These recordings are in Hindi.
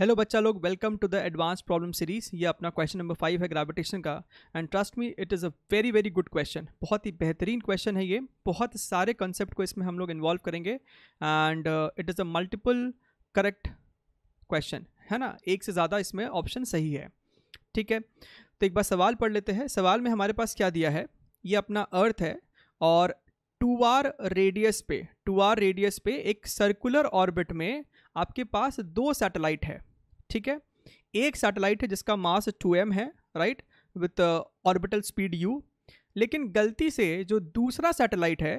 हेलो बच्चा लोग welcome to the advance problem series ये अपना क्वेश्चन नंबर फाइव है ग्रेविटेशन का and trust me it is a very very good question बहुत ही बेहतरीन क्वेश्चन है ये बहुत सारे कॉन्सेप्ट को इसमें हम लोग इन्वॉल्व करेंगे and it is a multiple correct question है ना एक से ज़्यादा इसमें ऑप्शन सही है ठीक है तो एक बार सवाल पढ़ लेते हैं सवाल में हमारे पास क्या दिया है ये अपना अर्थ है और टू आर रेडियस पे टू आर रेडियस पे एक सर्कुलर ऑर्बिट में आपके पास दो सैटेलाइट है ठीक है एक सैटेलाइट है जिसका मास टू एम है right with orbital speed u लेकिन गलती से जो दूसरा सैटेलाइट है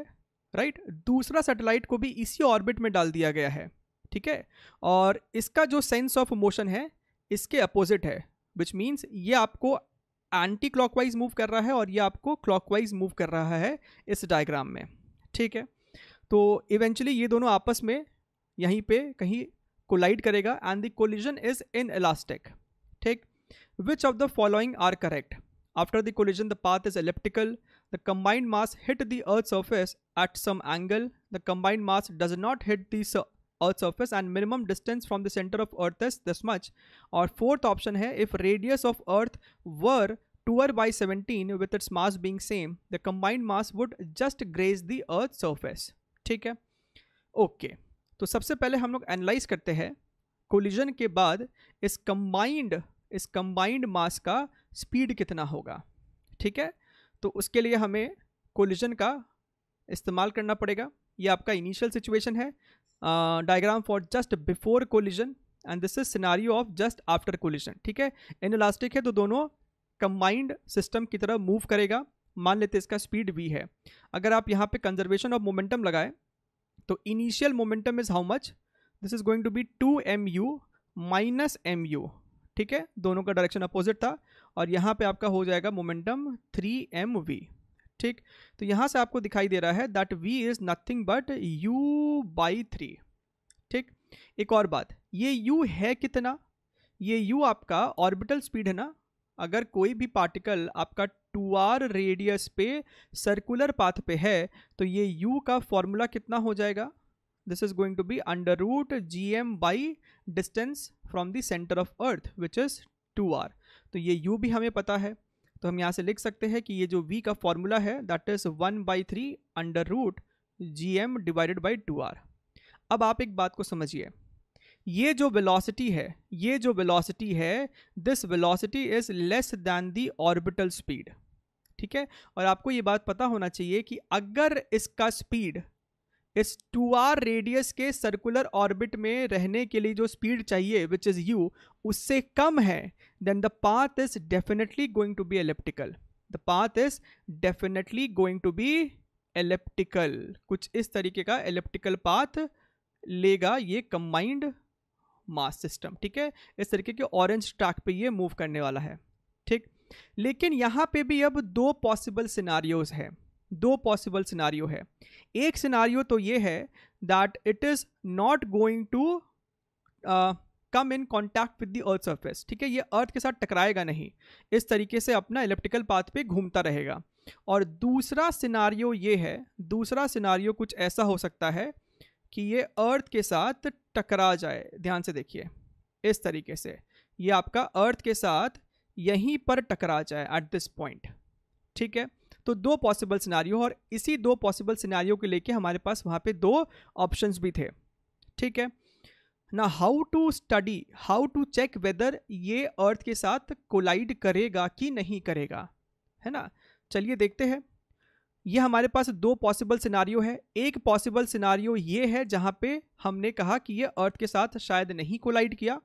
राइट दूसरा सैटेलाइट को भी इसी ऑर्बिट में डाल दिया गया है ठीक है और इसका जो सेंस ऑफ मोशन है इसके अपोजिट है विच मीन्स ये आपको एंटी क्लॉकवाइज मूव कर रहा है और ये आपको क्लॉकवाइज मूव कर रहा है इस डायग्राम में ठीक है तो इवेंचुअली ये दोनों आपस में यहीं पे कहीं collide karega and the collision is inelastic take which of the following are correct after the collision the path is elliptical the combined mass hit the earth's surface at some angle the combined mass does not hit the su earth's surface and minimum distance from the center of earth is this much or fourth option hai if radius of earth were 2r by 17 with its mass being same the combined mass would just graze the earth's surface ठीक है okay. तो सबसे पहले हम लोग एनालाइज करते हैं कोलिजन के बाद इस कंबाइंड इस कंबाइंड मास का स्पीड कितना होगा ठीक है तो उसके लिए हमें कोलिजन का इस्तेमाल करना पड़ेगा ये आपका इनिशियल सिचुएशन है diagram for just before collision and this is scenario of just after collision ठीक है इन इलास्टिक है तो दोनों कंबाइंड सिस्टम की तरह मूव करेगा मान लेते इसका स्पीड वी है अगर आप यहाँ पे कंजर्वेशन ऑफ मोमेंटम लगाएं तो initial momentum is how much this is going to be two M u minus M u ठीक है दोनों का डायरेक्शन अपोजिट था और यहाँ पे आपका हो जाएगा मोमेंटम थ्री एम वी ठीक तो यहाँ से आपको दिखाई दे रहा है that v is nothing but u by three ठीक एक और बात ये यू है कितना ये यू आपका ऑर्बिटल स्पीड है ना अगर कोई भी पार्टिकल आपका टू आर रेडियस पे सर्कुलर पाथ पे है तो ये यू का फॉर्मूला कितना हो जाएगा this is going to be under root G M by distance from centre of earth which is two R तो ये यू भी हमें पता है तो हम यहाँ से लिख सकते हैं कि ये जो v का फॉर्मूला है that is one by three under root G M divided by two R अब आप एक बात को समझिए ये जो वेलोसिटी है ये जो वेलोसिटी है this velocity is less than the orbital speed ठीक है और आपको ये बात पता होना चाहिए कि अगर इसका स्पीड इस टू आर रेडियस के सर्कुलर ऑर्बिट में रहने के लिए जो स्पीड चाहिए विच इज़ यू उससे कम है then the path is definitely going to be elliptical the path is definitely going to be elliptical कुछ इस तरीके का एलिप्टिकल पाथ लेगा ये कंबाइंड मास सिस्टम ठीक है इस तरीके के ऑरेंज ट्रैक पे ये मूव करने वाला है लेकिन यहाँ पे भी अब दो पॉसिबल सिनारियोज़ हैं दो पॉसिबल सिनारियो है एक सिनारियो तो ये है that it is not going to come in contact with the earth surface ठीक है ये अर्थ के साथ टकराएगा नहीं इस तरीके से अपना इलेप्टिकल पाथ पे घूमता रहेगा और दूसरा सिनारियो ये है दूसरा सिनारियो कुछ ऐसा हो सकता है कि ये अर्थ के साथ टकरा जाए ध्यान से देखिए इस तरीके से ये आपका अर्थ के साथ यहीं पर टकरा जाए एट दिस पॉइंट ठीक है तो दो पॉसिबल सिनारियो और इसी दो पॉसिबल सिनारियो को लेके हमारे पास वहाँ पे दो ऑप्शंस भी थे ठीक है ना how to study how to check whether ये अर्थ के साथ कोलाइड करेगा कि नहीं करेगा है ना चलिए देखते हैं ये हमारे पास दो पॉसिबल सिनारियो है एक पॉसिबल सिनारियो ये है जहाँ पे हमने कहा कि ये अर्थ के साथ शायद नहीं कोलाइड किया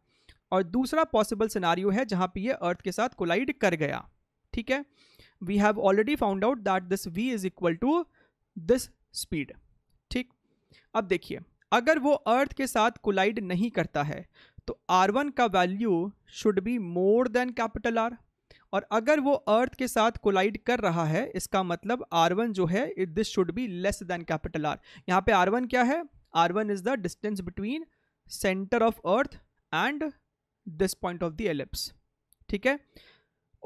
और दूसरा पॉसिबल सिनारियो है जहाँ पे ये अर्थ के साथ कोलाइड कर गया ठीक है we have already found out that this v is equal to this speed ठीक अब देखिए अगर वो अर्थ के साथ कोलाइड नहीं करता है तो R1 का value should be more than capital R और अगर वो अर्थ के साथ कोलाइड कर रहा है इसका मतलब R1 जो है this should be less than capital R यहाँ पे R1 क्या है R1 is the distance between centre of earth and this point of the ellipse ठीक है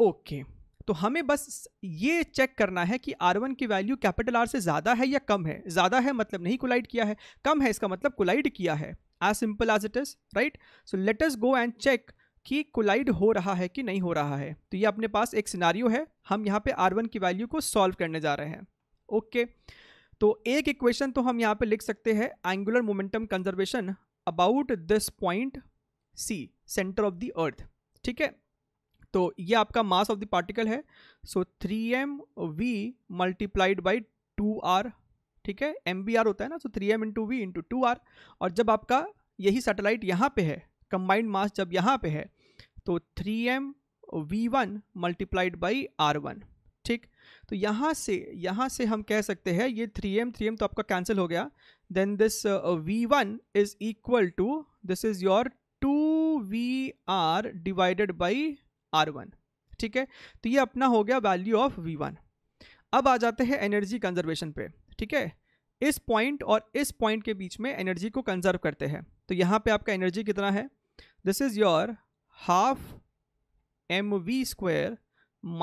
ओके okay. तो हमें बस ये चेक करना है कि R1 की वैल्यू कैपिटल R से ज़्यादा है या कम है ज़्यादा है मतलब नहीं कोलाइड किया है कम है इसका मतलब कोलाइड किया है as simple as it is right so let us go and check कि कोलाइड हो रहा है कि नहीं हो रहा है तो ये अपने पास एक सिनारियो है हम यहाँ पे R1 की वैल्यू को सॉल्व करने जा रहे हैं ओके okay. तो एक इक्वेशन तो हम यहाँ पे लिख सकते हैं angular momentum conservation about this point C centre of the earth ठीक है तो ये आपका मास ऑफ द पार्टिकल है so three M v multiplied by two R ठीक है एम बी आर होता है ना so three M into v into two R और जब आपका यही सैटेलाइट यहाँ पे है कंबाइंड मास जब यहाँ पे है तो three M v one multiplied by R one ठीक तो यहाँ से यहाँ से हम कह सकते हैं ये थ्री एम थ्री एम तो आपका कैंसिल हो गया then this v one is equal to this is your v R divided by R one ठीक है तो ये अपना हो गया वैल्यू ऑफ वी वन अब आ जाते हैं एनर्जी कंजर्वेशन पे ठीक है इस पॉइंट और इस पॉइंट के बीच में एनर्जी को कंजर्व करते हैं तो यहाँ पे आपका एनर्जी कितना है this is your half M v square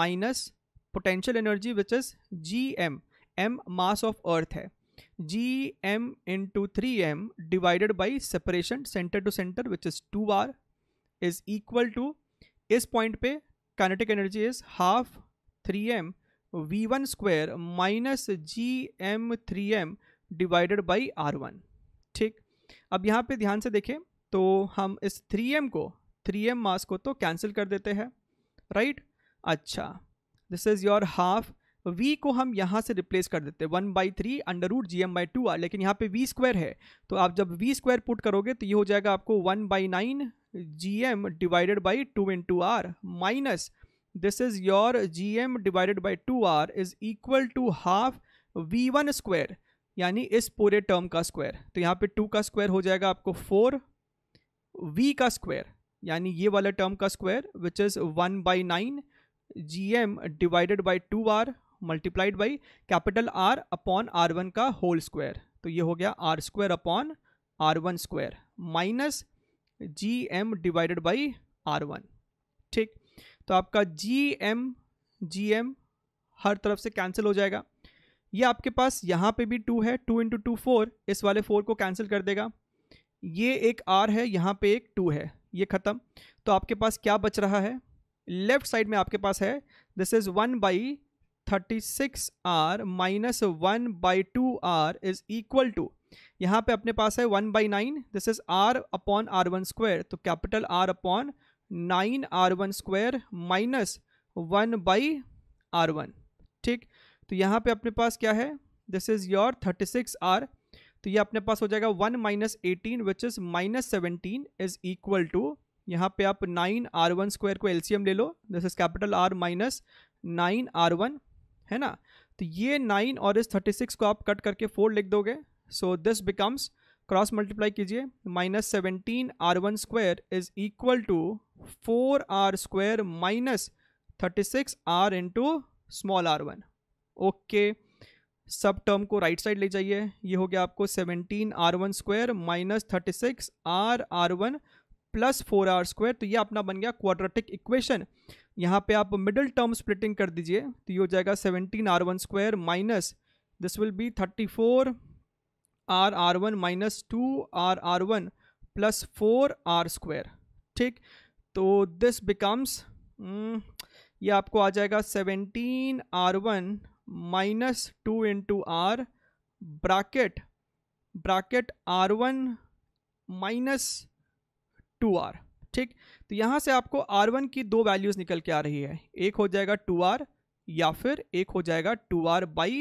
minus potential energy which is G M M mass of earth है G M into three M divided by separation centre to centre which is two are is equal to इस पॉइंट पे kinetic energy is half three M v one square minus G M three M divided by R one ठीक अब यहाँ पे ध्यान से देखें तो हम इस थ्री एम को थ्री एम मास को तो कैंसिल कर देते हैं राइट अच्छा this is your half v को हम यहाँ से रिप्लेस कर देते हैं one by three under root G M by two R लेकिन यहाँ पे v स्क्वायर है तो आप जब v स्क्वायर पुट करोगे तो ये हो जाएगा आपको one by nine G M divided by two in two are minus this is your G M divided by two are is equal to half v one square यानी इस पूरे टर्म का स्क्वायर तो यहाँ पे टू का स्क्वायर हो जाएगा आपको फोर वी का स्क्वायर यानी ये वाला टर्म का square which is one by nine G M divided by two R multiplied by capital R upon R one का होल स्क्वायर तो ये हो गया R square upon R one square minus G M divided by R one ठीक तो आपका जी एम जी एम हर तरफ से कैंसिल हो जाएगा ये आपके पास यहाँ पे भी टू है टू इंटू टू फोर इस वाले फोर को कैंसिल कर देगा ये एक आर है यहाँ पे एक टू है ये ख़त्म तो आपके पास क्या बच रहा है लेफ्ट साइड में आपके पास है this is one by thirty six R minus one by two are is equal to यहाँ पे अपने पास है one by nine this is R upon R one square तो capital R upon nine R one square minus one by R one ठीक तो यहाँ पे अपने पास क्या है this is your thirty six R तो ये अपने पास हो जाएगा one minus eighteen which is minus seventeen is equal to यहाँ पे आप नाइन आर वन स्क्वायर को एलसीएम ले लो this is capital R minus nine R one है ना तो ये नाइन और इस थर्टी सिक्स को आप कट करके फोर लिख दोगे so this becomes cross multiply कीजिए minus seventeen R one square is equal to four R square minus thirty six R into small R one okay सब टर्म को राइट साइड ले जाइए ये हो गया आपको seventeen R one square minus thirty six R R one plus four R square तो ये अपना बन गया क्वाड्रेटिक इक्वेशन यहाँ पे आप मिडिल टर्म स्प्लिटिंग कर दीजिए तो ये हो जाएगा seventeen R one square minus this will be thirty four R R one minus two R R one plus four R square ठीक तो दिस बिकम्स hmm, ये आपको आ जाएगा seventeen R one minus two into R bracket bracket R one minus two R ठीक तो यहाँ से आपको आर वन की दो वैल्यूज़ निकल के आ रही है एक हो जाएगा टू आर या फिर एक हो जाएगा two R by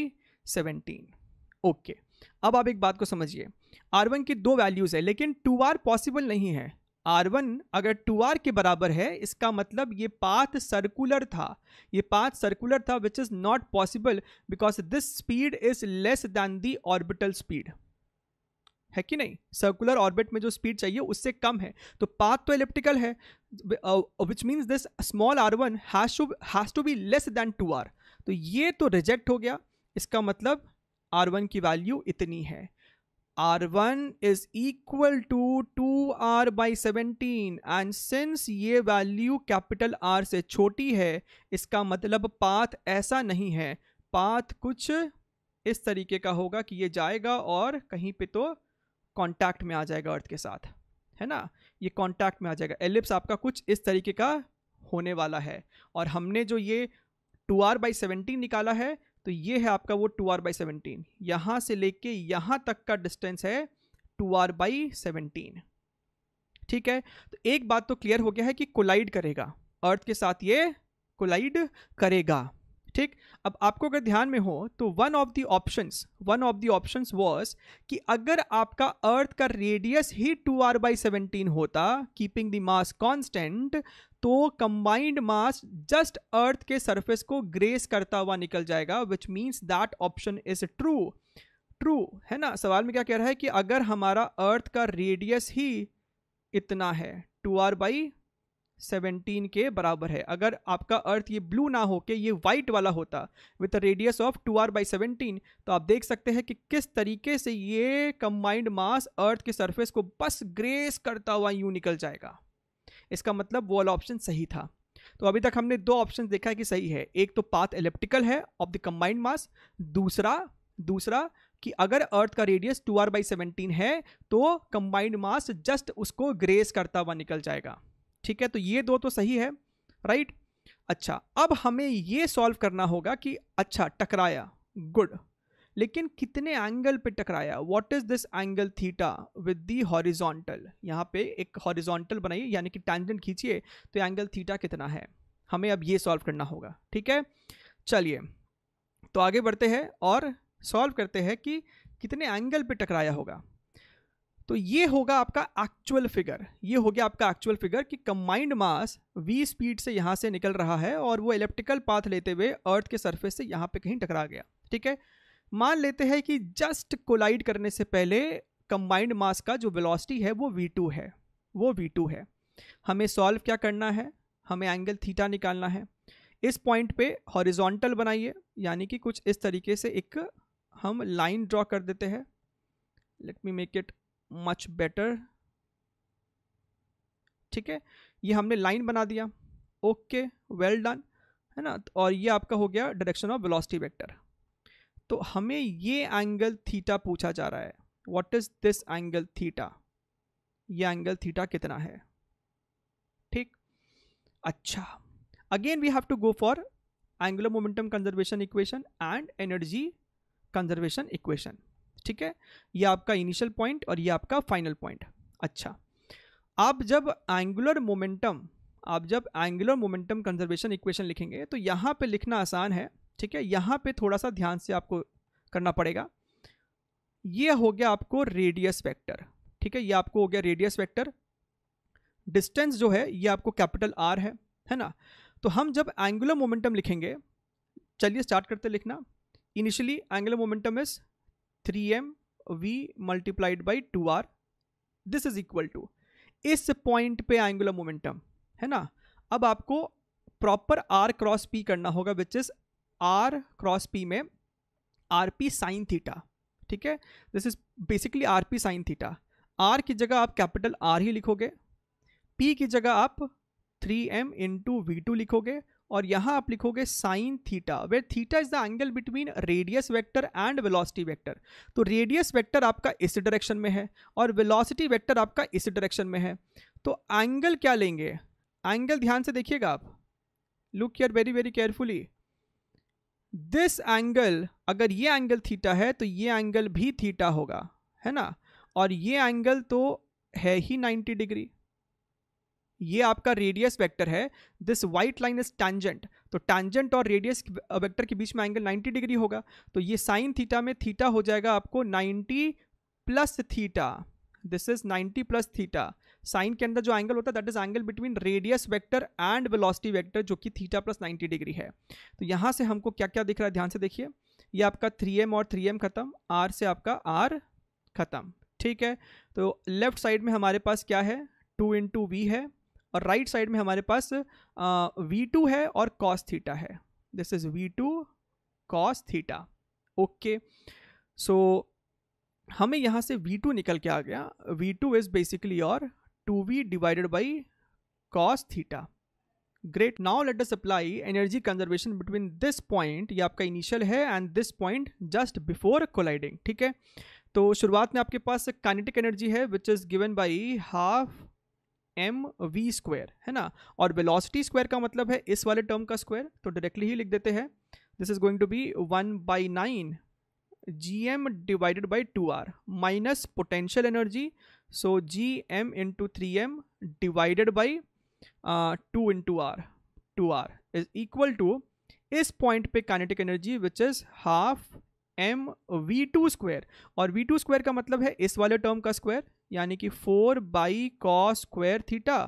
seventeen okay अब आप एक बात को समझिए आर वन की दो वैल्यूज़ है लेकिन टू आर पॉसिबल नहीं है आर वन अगर टू आर के बराबर है इसका मतलब ये पाथ सर्कुलर था ये पाथ सर्कुलर था which is not possible because this speed is less than the orbital speed है कि नहीं सर्कुलर ऑर्बिट में जो स्पीड चाहिए उससे कम है तो पाथ तो इलेप्टिकल है which means this small R one has to be less than two R तो ये तो रिजेक्ट हो गया इसका मतलब आर वन की वैल्यू इतनी है R one is equal to two R by seventeen and since ये वैल्यू कैपिटल आर से छोटी है इसका मतलब पाथ ऐसा नहीं है पाथ कुछ इस तरीके का होगा कि ये जाएगा और कहीं पे तो कॉन्टैक्ट में आ जाएगा अर्थ के साथ है ना ये कॉन्टैक्ट में आ जाएगा एलिप्स आपका कुछ इस तरीके का होने वाला है और हमने जो ये टू आर बाई सेवनटीन निकाला है तो ये है आपका वो टू आर बाई सेवनटीन यहाँ से लेके यहाँ तक का डिस्टेंस है टू आर बाई सेवनटीन ठीक है तो एक बात तो क्लियर हो गया है कि कोलाइड करेगा अर्थ के साथ ये कोलाइड करेगा ठीक अब आपको अगर ध्यान में हो तो one of the options one of the options was कि अगर आपका अर्थ का रेडियस ही टू आर बाई सेवनटीन होता कीपिंग द मास कांस्टेंट तो कंबाइंड मास जस्ट अर्थ के सरफेस को ग्रेस करता हुआ निकल जाएगा which means that option is true true है ना सवाल में क्या कह रहा है कि अगर हमारा अर्थ का रेडियस ही इतना है टू आर बाई सेवनटीन के बराबर है अगर आपका अर्थ ये ब्लू ना हो के ये वाइट वाला होता with radius of two R by seventeen तो आप देख सकते हैं कि किस तरीके से ये कंबाइंड मास अर्थ के सरफेस को बस ग्रेस करता हुआ यूँ निकल जाएगा इसका मतलब वो वाला ऑप्शन सही था तो अभी तक हमने दो ऑप्शन देखा है कि सही है एक तो पाथ इलेप्टिकल है ऑफ द कंबाइंड मास दूसरा दूसरा कि अगर अर्थ का radius two R by seventeen है तो कंबाइंड मास जस्ट उसको ग्रेस करता हुआ निकल जाएगा ठीक है तो ये दो तो सही है राइट अच्छा अब हमें ये सॉल्व करना होगा कि अच्छा टकराया गुड लेकिन कितने एंगल पे टकराया what is this angle theta with the horizontal यहाँ पे एक हॉरिजॉन्टल बनाइए यानी कि टैंजेंट खींचिए तो एंगल थीटा कितना है हमें अब ये सॉल्व करना होगा ठीक है चलिए तो आगे बढ़ते हैं और सॉल्व करते हैं कि कितने एंगल पे टकराया होगा तो ये होगा आपका एक्चुअल फिगर ये हो गया आपका एक्चुअल फिगर कि कंबाइंड मास वी स्पीड से यहाँ से निकल रहा है और वो इलेप्टिकल पाथ लेते हुए अर्थ के सरफेस से यहाँ पे कहीं टकरा गया ठीक है मान लेते हैं कि जस्ट कोलाइड करने से पहले कंबाइंड मास का जो वेलोसिटी है वो टू है वो टू है हमें सॉल्व क्या करना है हमें एंगल थीटा निकालना है इस पॉइंट पे हॉरिजॉन्टल बनाइए यानी कि कुछ इस तरीके से एक हम लाइन ड्रॉ कर देते हैं let me make it much better ठीक है ये हमने लाइन बना दिया ओके वेल डन है ना और ये आपका हो गया डायरेक्शन ऑफ वेलोसिटी वेक्टर तो हमें ये एंगल थीटा पूछा जा रहा है what is this angle theta ये एंगल थीटा कितना है ठीक अच्छा again we have to go for angular momentum conservation equation and energy conservation equation ठीक है ये आपका इनिशियल पॉइंट और ये आपका फाइनल पॉइंट अच्छा आप जब एंगुलर मोमेंटम आप जब एंगुलर मोमेंटम कंजर्वेशन इक्वेशन लिखेंगे तो यहाँ पे लिखना आसान है ठीक है यहाँ पे थोड़ा सा ध्यान से आपको करना पड़ेगा ये हो गया आपको रेडियस वेक्टर ठीक है ये आपको हो गया रेडियस वेक्टर डिस्टेंस जो है ये आपको कैपिटल आर है है ना तो हम जब एंगुलर मोमेंटम लिखेंगे चलिए स्टार्ट करते लिखना initially angular momentum is 3m v multiplied by two r this is equal to इस पॉइंट पे एंगुलर मोमेंटम है ना अब आपको प्रॉपर आर क्रॉस पी करना होगा which is r cross p में आर पी साइन थीटा ठीक है this is basically r p sine theta r की जगह आप कैपिटल आर ही लिखोगे पी की जगह आप three M into v two लिखोगे और यहाँ आप लिखोगे sine theta where theta is the angle between radius vector and velocity vector तो रेडियस वेक्टर आपका इस डायरेक्शन में है और वेलोसिटी वेक्टर आपका इस डायरेक्शन में है तो एंगल क्या लेंगे एंगल ध्यान से देखिएगा आप look here very very carefully this angle अगर ये एंगल थीटा है तो ये एंगल भी थीटा होगा है ना और ये एंगल तो है ही नाइन्टी डिग्री ये आपका रेडियस वेक्टर है this white line is tangent तो टैंजेंट और रेडियस वेक्टर के बीच में एंगल 90 डिग्री होगा तो ये साइन थीटा में थीटा हो जाएगा आपको 90 plus theta this is 90 plus theta sine के अंदर जो एंगल होता है that is angle between radius vector and velocity vector जो कि थीटा प्लस 90 डिग्री है तो यहाँ से हमको क्या क्या दिख रहा है ध्यान से देखिए ये आपका 3m और 3m खत्म r से आपका r खत्म ठीक है तो लेफ्ट साइड में हमारे पास क्या है टू इंटू वी है और राइट साइड में हमारे पास वी टू है और cos थीटा है this is v two cos theta okay so हमें यहाँ से वी टू निकल के आ गया वी टू इज़ बेसिकली और two v divided by cos theta great now let us apply energy conservation between this point ये आपका इनिशियल है and this point just before colliding ठीक है तो शुरुआत में आपके पास काइनेटिक एनर्जी है which is given by half M v square है ना और वेलोसिटी स्क्वायर का मतलब है इस वाले टर्म का स्क्वायर तो डायरेक्टली ही लिख देते हैं this is going to be one by nine G M divided by two are minus potential energy so G M into three M divided by two into r two are is equal to इस पॉइंट पे kinetic energy which is half M v two square और वी टू स्क्वायर का मतलब है इस वाले टर्म का स्क्वायर यानी कि four by cos square theta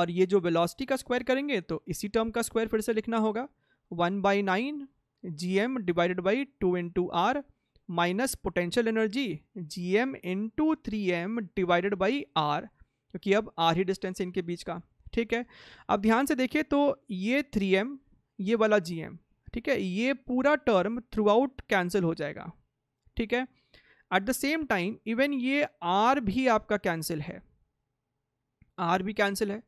और ये जो वेलोसिटी का स्क्वायर करेंगे तो इसी टर्म का स्क्वायर फिर से लिखना होगा one by nine G M divided by two into r minus potential energy G M into three M divided by r क्योंकि अब आर ही डिस्टेंस है इनके बीच का ठीक है अब ध्यान से देखिए तो ये थ्री एम ये वाला जी एम ठीक है ये पूरा टर्म थ्रू आउट कैंसिल हो जाएगा ठीक है at the same time even ये आर भी आपका कैंसिल है आर भी कैंसिल है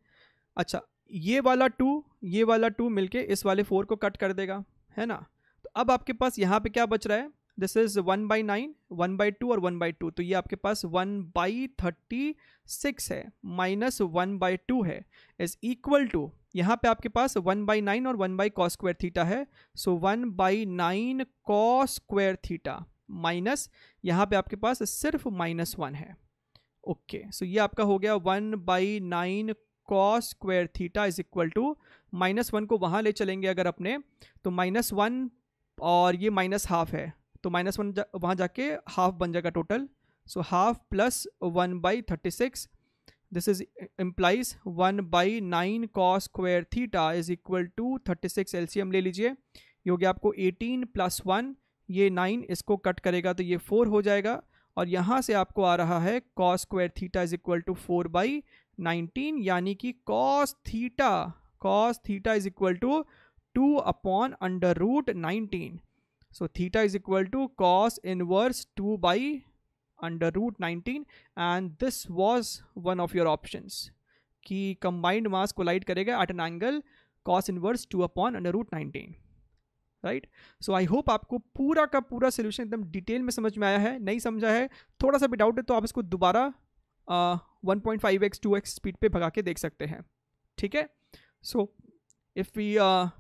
अच्छा ये वाला टू ये वाला टू मिलके इस वाले फोर को कट कर देगा है ना तो अब आपके पास यहाँ पे क्या बच रहा है this is one by nine one by two और वन बाई टू तो ये आपके पास वन बाई थर्टी सिक्स है माइनस वन बाई टू है इज़ इक्वल टू यहाँ पे आपके पास वन बाई नाइन और one by cos square theta है so one by nine cos square theta minus यहाँ पे आपके पास सिर्फ माइनस वन है ओके okay, सो so ये आपका हो गया one by nine cos square theta is equal to minus one को वहाँ ले चलेंगे अगर अपने तो माइनस वन और ये माइनस हाफ है तो माइनस वन जा, वहाँ जाके हाफ बन जाएगा total so half plus one by thirty six this is implies one by nine cos square theta is equal to thirty six एल ले लीजिए ये हो गया आपको एटीन प्लस वन ये नाइन इसको कट करेगा तो ये फोर हो जाएगा और यहाँ से आपको आ रहा है cos square theta is equal to four by nineteen यानी कि cos theta cos theta is equal to two upon under root nineteen so theta is equal to cos inverse two by under root nineteen and this was one of your option कि कंबाइंड मास कोलाइड करेगा at an angle cos inverse two upon under root nineteen right so I hope आपको पूरा का पूरा सोल्यूशन एकदम डिटेल में समझ में आया है नहीं समझा है थोड़ा सा भी डाउट है तो आप इसको दोबारा one point five x two x speed पर भगा के देख सकते हैं ठीक है so if we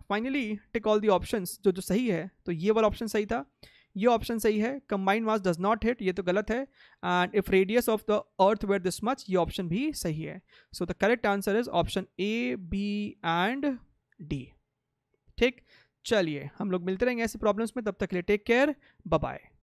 finally take all the option जो जो सही है तो ये वाला ऑप्शन सही था ये ऑप्शन सही है combined mass does not hit ये तो गलत है and if radius of the earth where this much ये ऑप्शन भी सही है so the correct answer is option A B and D ठीक चलिए हम लोग मिलते रहेंगे ऐसी प्रॉब्लम्स में तब तक के लिए टेक केयर बाय